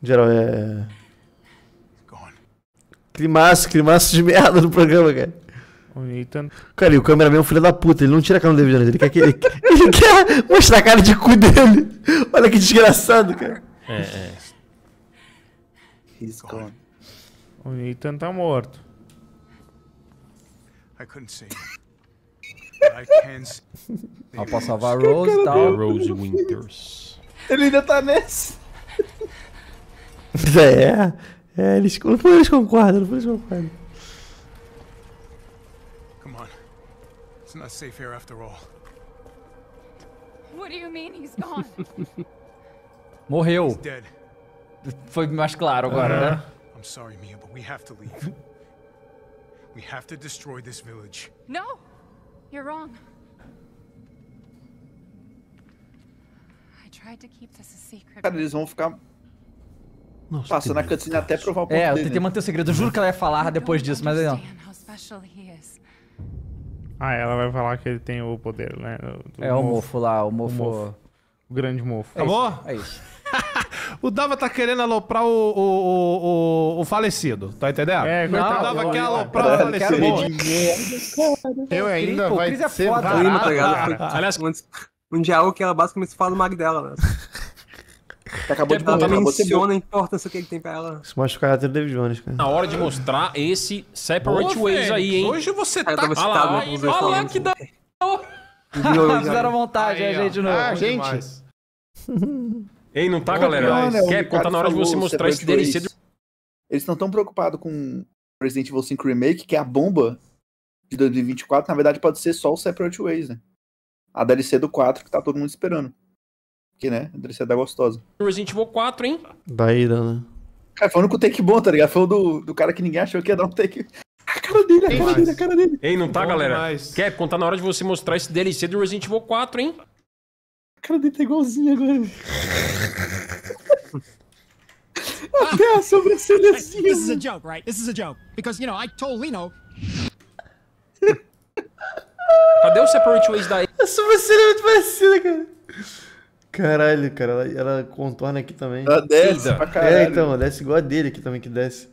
Speaker 2: Geral, é. Climaço, climaço de merda no programa, cara com o Ethan. Cara, e o cameraman é um filho da puta, ele não tira a cara do David Jones, ele quer, que, ele, ele quer mostrar a cara de cu dele. Olha que desgraçado, cara.
Speaker 4: É, é. He's gone.
Speaker 2: O Ethan tá morto.
Speaker 4: I couldn't see. I can see.
Speaker 3: Ela pode salvar a Rose é e tal. Rose Winters.
Speaker 4: Ele ainda tá nesse.
Speaker 2: é, é, eles, não foi eles concordam, não foi eles concordam.
Speaker 4: not safe here after all. What do you mean he's gone?
Speaker 3: Morreu. He's dead. Foi mais claro agora, uh -huh. né?
Speaker 4: I'm sorry, Mia, but we have to leave. we have to destroy this village.
Speaker 3: No! You're wrong.
Speaker 6: I tried to keep this a secret. Cara, eles
Speaker 1: vão ficar Nossa, passando a cutscene até provar o é, ponto É, eu tentei dele. manter o segredo. Eu juro
Speaker 4: que ela ia falar depois disso, mas aí não. Ah, ela vai falar que ele tem o poder, né? Do é o mofo, lá, o mofo. O, mofo. o grande mofo. É bom? Isso. É isso. o Dava tá querendo aloprar o, o, o, o falecido, tá entendendo? É, não, o Dava eu, quer aloprar o falecido. É
Speaker 6: né?
Speaker 5: Eu ainda pô, vai é ser foda. Aliás, um diálogo é que ela basicamente fala o mag dela, né? Que acabou de morrer, acabou menciona a importância que ele tem pra ela.
Speaker 2: Isso mostra o caráter do David Jones, cara.
Speaker 5: Na hora de mostrar
Speaker 6: esse Separate Boa, Ways aí, hein? Hoje você tá... Olha lá, né, olha lá que da... Fizeram vontade aí, a né, gente. Não. Ah, gente. Ei, não tá, Bom, galera?
Speaker 3: não, né, Quer contar na hora de você mostrar esse DLC? Do...
Speaker 1: Eles estão tão preocupados com Resident Evil 5 Remake, que é a bomba de 2024, na verdade pode ser só o Separate Ways, né? A DLC do 4 que tá todo mundo esperando. Que né, Andressa da gostosa.
Speaker 6: Resident Evil 4, hein?
Speaker 2: Daí, né?
Speaker 6: Cara,
Speaker 1: foi o único take bom, tá ligado? Foi o do, do cara que ninguém achou que ia dar um take. A cara dele, a Ei, cara dele, a cara dele.
Speaker 6: Ei, não tá, bom, galera? Quer contar na hora de você mostrar esse DLC do Resident Evil 4, hein? A
Speaker 3: cara dele tá igualzinho agora. Até a assim. This is a joke, right? This is a joke. Because, you know, I told Lino...
Speaker 6: Cadê o Separate Ways daí?
Speaker 3: A sobrancelha é muito parecida, cara.
Speaker 2: Caralho, cara, ela, ela contorna aqui também. Ela desce pra é, caralho. É, então, desce igual a dele aqui também, que desce.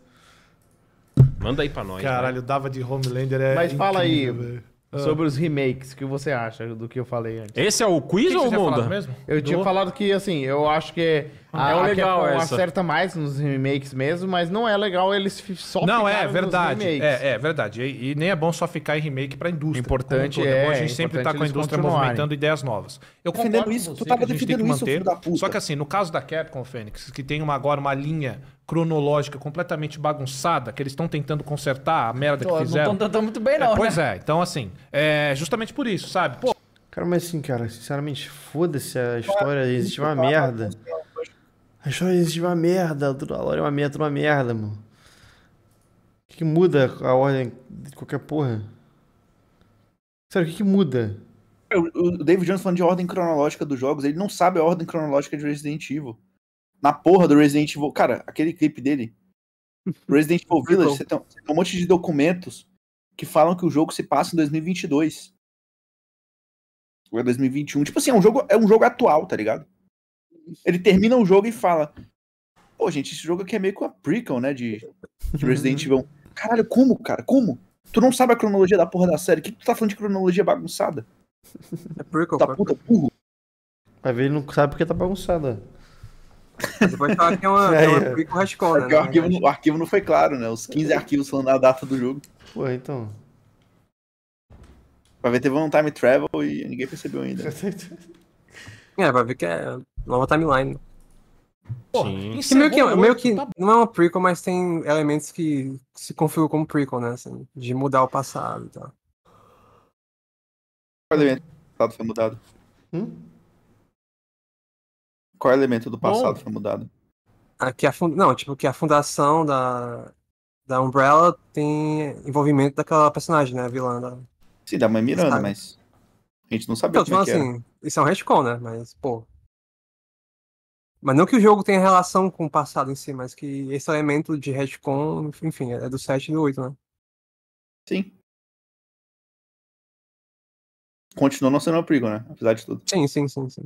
Speaker 4: Manda aí pra nós. Caralho, né? dava de Homelander é. Mas incrível, fala aí, velho. Ah. Sobre os remakes, o que você acha do que eu falei antes? Esse é o quiz que ou que o Monda? Mesmo? Eu tinha falado
Speaker 6: que, assim, eu acho que ah,
Speaker 4: é a, é legal essa acerta
Speaker 2: mais nos remakes mesmo, mas não é legal eles só Não, é verdade. É,
Speaker 4: é verdade. E, e, nem é bom só ficar em remake para a indústria. Importante é, bom, A é, gente sempre estar tá com a indústria movimentando ideias novas. Eu defendendo concordo isso, com você, tu tava defendendo isso, manter, Só que assim, no caso da Capcom, Fênix, que tem uma, agora uma linha cronológica completamente bagunçada que eles estão tentando consertar a merda Tô, que fizeram. Não estão tentando muito bem, é, não. É, pois né? é, então assim, é justamente por isso, sabe? Pô.
Speaker 2: Cara, mas assim, cara, sinceramente, foda-se a história, existe uma cara, merda. A história existe uma merda, a lore é uma merda, uma merda, mano. O que, que muda a ordem de qualquer porra? Sério, o que, que muda?
Speaker 1: O David Jones falando de ordem cronológica dos jogos, ele não sabe a ordem cronológica de Resident Evil na porra do Resident Evil. Cara, aquele clipe dele. Resident Evil Village, você tem, você tem um monte de documentos que falam que o jogo se passa em 2022. Ou é 2021. Tipo assim, é um jogo, é um jogo atual, tá ligado? Ele termina o jogo e fala: Pô, gente, esse jogo aqui é meio que uma prequel, né? De, de Resident uhum. Evil. Caralho, como, cara? Como? Tu não sabe a cronologia da porra da série? O que tu tá falando de cronologia bagunçada?
Speaker 2: É prequel, Tá puta burro. Vai ver, ele não sabe porque tá bagunçada. Você pode falar que é uma, é, é uma é, é né? O arquivo, o
Speaker 1: arquivo não foi claro, né? Os 15 é. arquivos falando a data do jogo. Pô, então. Vai ver, teve um time travel e
Speaker 5: ninguém percebeu ainda. é, vai ver que é nova timeline. Porra, meio que, meio é que tá não é uma prequel, mas tem elementos que se configuram como prequel, né? Assim, de mudar o passado e tal. Qual elemento foi mudado? Hum?
Speaker 1: Qual elemento do passado Bom, foi
Speaker 5: mudado? Aqui a fund... Não, tipo, que a fundação da, da Umbrella tem envolvimento daquela personagem, né? A vilã da.
Speaker 1: Sim, da mãe Miranda, mas. A gente não sabia então, como é tipo assim, era.
Speaker 5: Isso é um retcon, né? Mas, pô. Mas não que o jogo tenha relação com o passado em si, mas que esse elemento de retcon, enfim, é do 7 e do 8, né? Sim.
Speaker 1: Continua não sendo um perigo, né? Apesar de
Speaker 4: tudo. Sim, sim, sim, sim.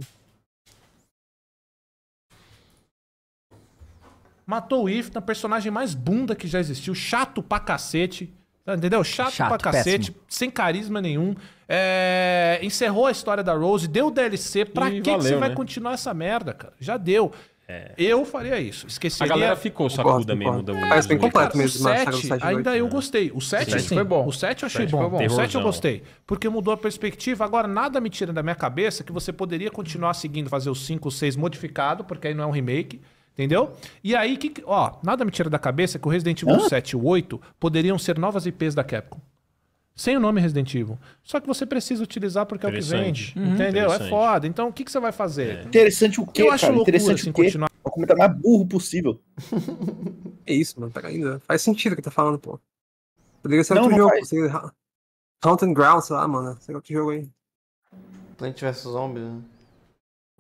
Speaker 4: Matou o Ifna, personagem mais bunda que já existiu, chato pra cacete. Tá, entendeu? Chato, Chato pra cacete, péssimo. sem carisma nenhum. É... encerrou a história da Rose, deu DLC. Pra que, valeu, que você né? vai continuar essa merda, cara? Já deu. É. Eu faria isso. Esqueci. A galera ficou sacuda mesmo. Da Parece bem completo mesmo. O 7, 7 ainda eu né? gostei. O 7, o 7 foi bom. O 7 eu achei 7 bom. bom. O 7 eu gostei. Porque mudou a perspectiva. Agora, nada me tira da minha cabeça que você poderia continuar seguindo, fazer o 5 ou 6 modificado, porque aí não é um remake. Entendeu? E aí, que, ó, nada me tira da cabeça que o Resident Evil Hã? 7 e 8 poderiam ser novas IPs da Capcom. Sem o nome Resident Evil. Só que você precisa utilizar porque é o que vende. Uhum. Entendeu? É foda. Então, o que, que você vai fazer? É. Interessante o quê, Eu cara? acho loucura, Interessante assim, o quê? continuar...
Speaker 5: É o comentar mais burro possível. é isso, mano. Tá ainda. Faz sentido o que tá falando, pô. Poderia ser não, outro não jogo. Seria... and Ground, sei lá, mano. Seria outro jogo aí. Plant vs Zombie, né?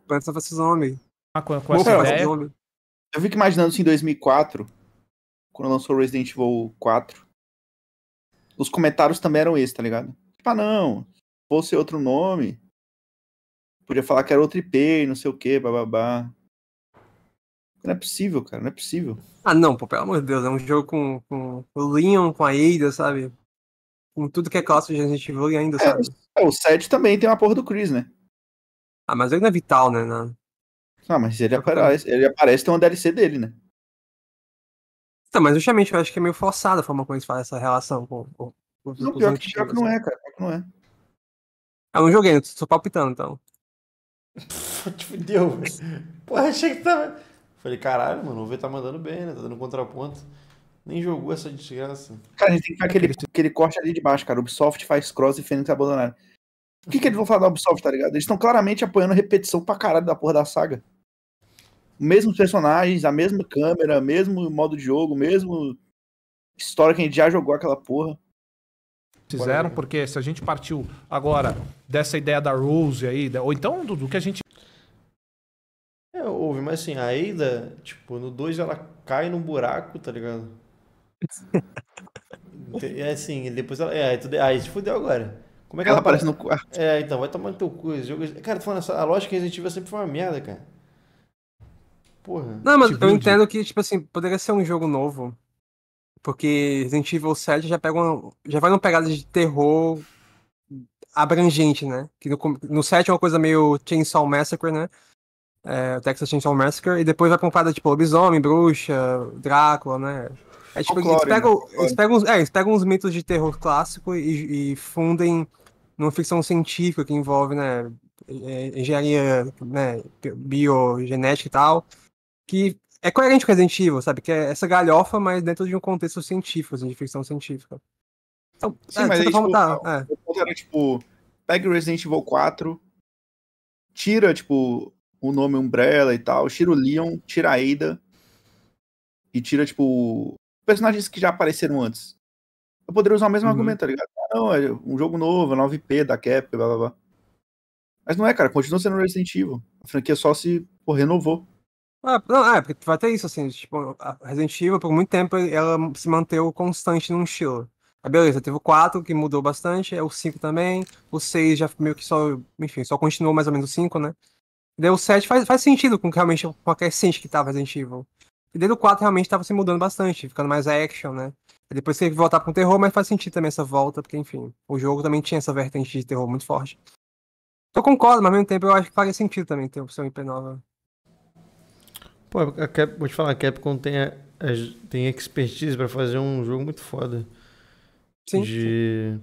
Speaker 5: Plant vs Zombie. Ah, com, com essa ideia... Zombie.
Speaker 1: Eu fico imaginando isso em 2004, quando lançou Resident Evil 4. Os comentários também eram esse, tá ligado? Tipo, ah, não, fosse outro nome. Podia falar que era outro IP, não sei o que, bababá. Não é possível, cara, não é possível.
Speaker 5: Ah, não, pô, pelo amor de Deus, é um jogo com, com o Leon, com a Ada, sabe? Com tudo que é clássico de Resident Evil e ainda, é, sabe? É, o 7 também tem uma porra do Chris, né? Ah, mas ainda é vital, né? Na... Ah, mas ele aparece, ele aparece tem uma DLC dele, né? Tá, mas justamente eu acho que é meio forçada a forma como eles fazem essa relação com, com, com Não, pior que, pior que não assim. é, cara. Pior que não é. ah não joguei, eu tô palpitando, então.
Speaker 2: Te fudeu, velho. Porra, achei que tava. Falei, caralho, mano, o V tá mandando bem, né? Tá dando contraponto. Nem jogou essa desgraça. Cara, a
Speaker 1: gente tem que aquele, aquele corte ali de baixo, cara. Ubisoft faz cross e Fênix é abandonado. O que, que eles vão falar da Ubisoft, tá ligado? Eles estão claramente apoiando repetição pra caralho da porra da saga mesmos personagens, a mesma câmera, mesmo modo de jogo, mesmo história que a gente já jogou
Speaker 4: aquela porra. Fizeram, porque se a gente partiu agora dessa ideia da Rose aí, ou então do, do que a gente.
Speaker 2: É, houve, mas assim, a Ada, tipo, no 2 ela cai num buraco, tá ligado? é assim, depois ela. É, aí, aí se fudeu agora. Como é que ela, ela aparece no quarto? É, então, vai tomar no teu cu. jogo... Cara, falando, a lógica que a gente Evil sempre foi uma merda, cara
Speaker 5: porra. Não, mas eu entendo que, tipo assim, poderia ser um jogo novo. Porque Resident Evil 7 já pega uma, já vai numa pegada de terror abrangente, né? Que no, no 7 é uma coisa meio Chainsaw Massacre, né? É, Texas Chainsaw Massacre, e depois vai pra uma parada tipo lobisomem, bruxa, Drácula, né? É tipo, eles, né? pegam, eles, pegam uns, é, eles pegam uns mitos de terror clássico e, e fundem numa ficção científica que envolve, né? É, engenharia né, biogenética e tal, que é coerente com Resident Evil, sabe? Que é essa galhofa, mas dentro de um contexto científico, assim, de ficção científica. Então, Sim, é, mas aí, tipo, tá,
Speaker 1: é. o ponto era, tipo, pega o Resident Evil 4, tira, tipo, o nome Umbrella e tal, tira o Leon, tira a Ada, e tira, tipo, personagens que já apareceram antes. Eu poderia usar o mesmo uhum. argumento, tá ligado? Ah, não, é um jogo novo, 9P é da Cap, blá blá blá. Mas não é, cara, continua sendo Resident Evil. A franquia só se pô, renovou.
Speaker 5: Ah, não, é, porque vai ter isso, assim, tipo, a Resident Evil, por muito tempo, ela se manteve constante num estilo. Ah, beleza, teve o 4, que mudou bastante, é o 5 também, o 6 já meio que só, enfim, só continuou mais ou menos o 5, né? deu o 7 faz, faz sentido com realmente com a crescente que tava Resident Evil. E desde o 4 realmente tava se mudando bastante, ficando mais action, né? E depois teve que voltar com um terror, mas faz sentido também essa volta, porque, enfim, o jogo também tinha essa vertente de terror muito forte. Eu concordo, mas ao mesmo tempo eu acho que faria sentido também ter seu IP nova. Pô, a
Speaker 2: Cap, vou te falar, a Capcom tem, a, a, tem expertise para fazer um jogo muito foda. Sim. De.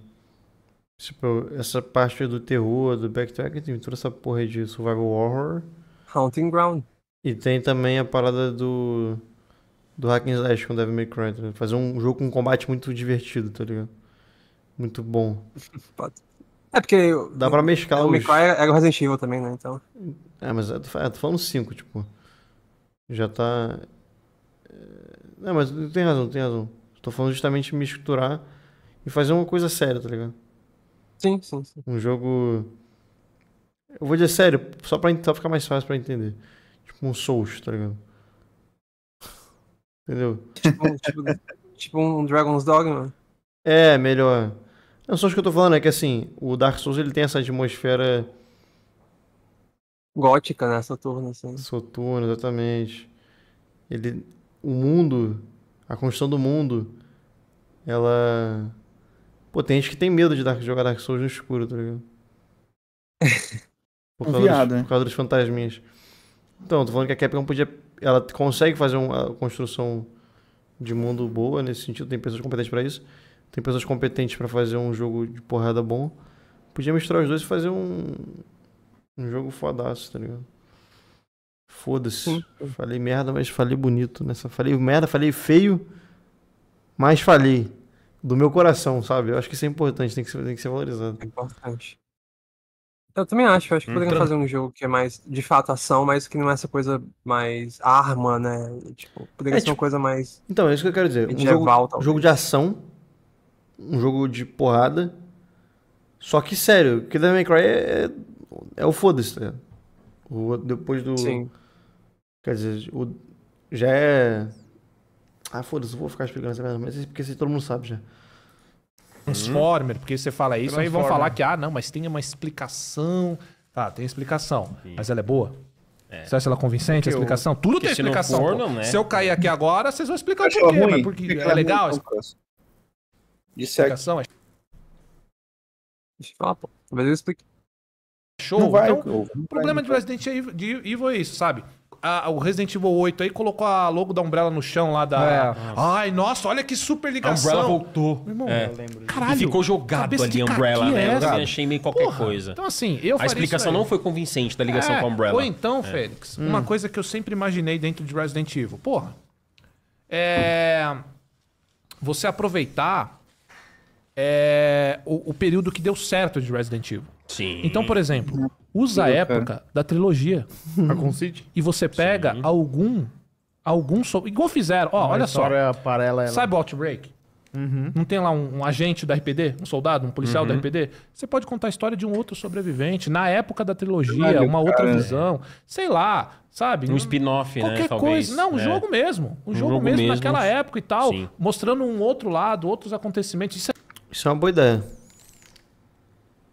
Speaker 2: Tipo, essa parte do terror, do backtracking, toda essa porra de survival horror. Haunting Ground. E tem também a parada do. Do Hack and Slash com Devil May Cry, tá Fazer um jogo com combate muito divertido, tá ligado? Muito bom. É porque. Dá pra mesclar o. Os... May Cry é o Resident Evil também, né? Então. É, mas eu tô falando 5, tipo já tá. Eh, não, mas tem razão, tem razão. Tô falando justamente de me estruturar e fazer uma coisa séria, tá ligado?
Speaker 5: Sim, sim, sim.
Speaker 2: Um jogo. Eu vou dizer sério, só pra só ficar mais fácil pra entender. Tipo um Souls, tá ligado? Entendeu? Tipo, tipo, tipo um Dragon's Dogma? É, melhor. Não, só acho que eu tô falando é que assim, o Dark Souls ele tem essa atmosfera gótica, né? Saturno, assim. Saturno, exatamente. Ele, o mundo, a construção do mundo, ela. Pô, tem gente que tem medo de dar, jogar Dark Souls no escuro, tá ligado? Por causa, Viado, dos, né? por causa dos fantasminhas. Então, tô falando que a Capcom podia. Ela consegue fazer uma construção de mundo boa nesse sentido, tem pessoas competentes para isso, tem pessoas competentes para fazer um jogo de porrada bom. Podia misturar os dois e fazer um, um jogo fodaço, tá ligado? Foda-se. Falei merda, mas falei bonito nessa. Né? Falei merda, falei feio, mas falei. Do meu coração, sabe? Eu acho que isso é importante, tem que ser, tem que ser valorizado. É importante.
Speaker 5: Eu também acho, eu acho que poderiam então... fazer um jogo que é mais, de fato, ação, mas que não é essa coisa mais arma, né? Tipo, poderia é, ser tipo... uma coisa mais.
Speaker 2: Então, é isso que eu quero dizer. Um jogo, um jogo de ação, um jogo de porrada. Só que sério, que Devil May Cry é é o foda-se, tá O, depois do. Sim. Quer dizer, o, já é. Ah, foda-se, vou ficar explicando essa mas porque todo mundo sabe já.
Speaker 4: Transformer, hum. porque você fala isso, aí vão falar que, ah, não, mas tem uma explicação. Tá, tem explicação, Sim. mas ela é boa? É. Você acha ela convincente, a explicação? Eu... Tudo porque tem se explicação. For, não, né? Se eu cair aqui agora, vocês vão explicar é o porquê, mas porque é legal. Isso Explicação é... Deixa eu falar, pô. Mas eu expliquei show. vai, então, o problema de Resident Evil, de Evil é isso, sabe? A, o Resident Evil 8 aí colocou a logo da Umbrella no chão lá da. É. Ai, nossa, olha que super ligação. A Umbrella voltou.
Speaker 6: Meu irmão, é. eu lembro. Caralho, e ficou jogado ali a Umbrella, né? Eu é achei meio qualquer Porra, coisa. Então, assim,
Speaker 4: eu A explicação não foi convincente
Speaker 6: da ligação é. com a Umbrella. Ou então, é. Félix, hum. uma
Speaker 4: coisa que eu sempre imaginei dentro de Resident Evil. Porra. É. Você aproveitar é, o, o período que deu certo de Resident Evil. Sim. Então, por exemplo, usa a época da trilogia. E você pega Sim. algum. Algum sobre. Igual fizeram. Ó, olha só. história Sabe o Outbreak? Uhum. Não tem lá um, um, agente da RPD, um soldado, um policial uhum. da RPD? Você pode contar a história de um outro sobrevivente, na época da trilogia, uma outra cara, né? visão, é. sei lá, sabe? Um, um spin-off, né? Qualquer coisa. Não, um é. Né? jogo mesmo. Um, um jogo, jogo, mesmo, mesmo naquela época e tal, Sim. mostrando um outro lado, outros acontecimentos.
Speaker 5: Isso é... Isso é uma boa ideia.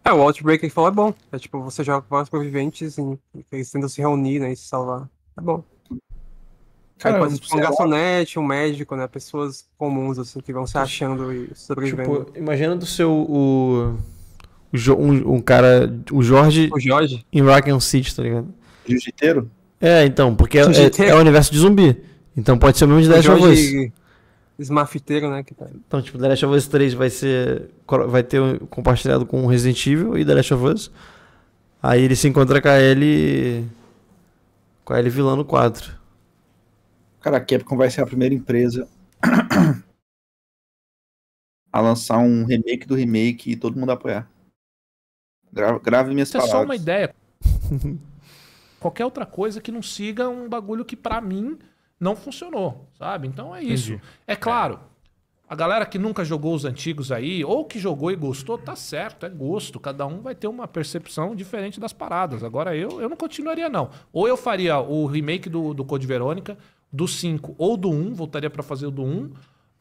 Speaker 5: É, o Outbreak que falou é bom. É tipo, você joga com vários sobreviventes e eles tentam se reunir, né, e se salvar. É bom. Cara, pode ser um é garçonete, um médico, né, pessoas comuns, assim, que vão se tipo, achando e sobrevivendo. Tipo,
Speaker 2: imagina do seu, o... Um, um cara, o Jorge, o Jorge em Rackham City, tá ligado?
Speaker 5: Jiu-jiteiro?
Speaker 2: É, então, porque é, é, é o universo de zumbi. Então pode ser o mesmo de 10 of
Speaker 5: esmafiteiro, né? Tá... Então, tipo, The Last of Us
Speaker 2: 3 vai ser. Vai ter compartilhado com Resident Evil e The Last of Us. Aí ele se encontra com a Ellie. Com a Ellie vilã no 4.
Speaker 1: Cara, a Capcom vai ser a primeira empresa
Speaker 2: a
Speaker 1: lançar um remake do remake e todo mundo apoiar. grave minhas Isso palavras. é só uma
Speaker 4: ideia. Qualquer outra coisa que não siga um bagulho que, para mim, não funcionou, sabe? Então é isso. Entendi. É claro, a galera que nunca jogou os antigos aí, ou que jogou e gostou, tá certo, é gosto. Cada um vai ter uma percepção diferente das paradas. Agora eu, eu não continuaria, não. Ou eu faria o remake do, do Code Verônica, do 5 ou do 1, voltaria para fazer o do 1.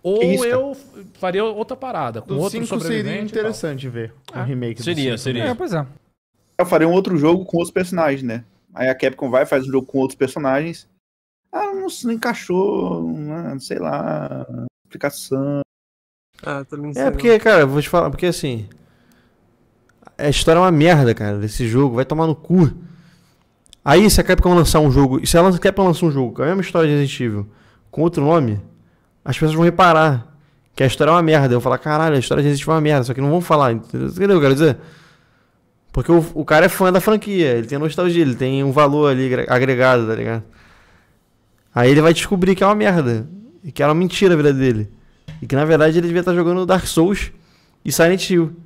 Speaker 4: Ou eu faria outra parada. Com do outro 5 seria interessante
Speaker 2: ver o um é. remake
Speaker 4: seria, do 5. Seria, seria. É, pois
Speaker 2: é.
Speaker 1: Eu faria um outro jogo com outros personagens, né? Aí a Capcom vai, faz um jogo com outros personagens. Ah, não se
Speaker 2: encaixou, não né, sei lá, explicação.
Speaker 5: Ah, também É, porque,
Speaker 2: cara, vou te falar, porque assim. A história é uma merda, cara, desse jogo, vai tomar no cu. Aí, se a Capcom lançar um jogo, e se ela Capcom lançar um jogo com é a mesma história de Resident Evil, com outro nome, as pessoas vão reparar que a história é uma merda. Eu vou falar, caralho, a história de Resident Evil é uma merda, só que não vão falar, entendeu o que eu quero dizer? Porque o, o cara é fã da franquia, ele tem nostalgia, ele tem um valor ali agregado, tá ligado? Aí ele vai descobrir que é uma merda. E que era uma mentira a vida dele. E que na verdade ele devia estar jogando Dark Souls e Silent Hill.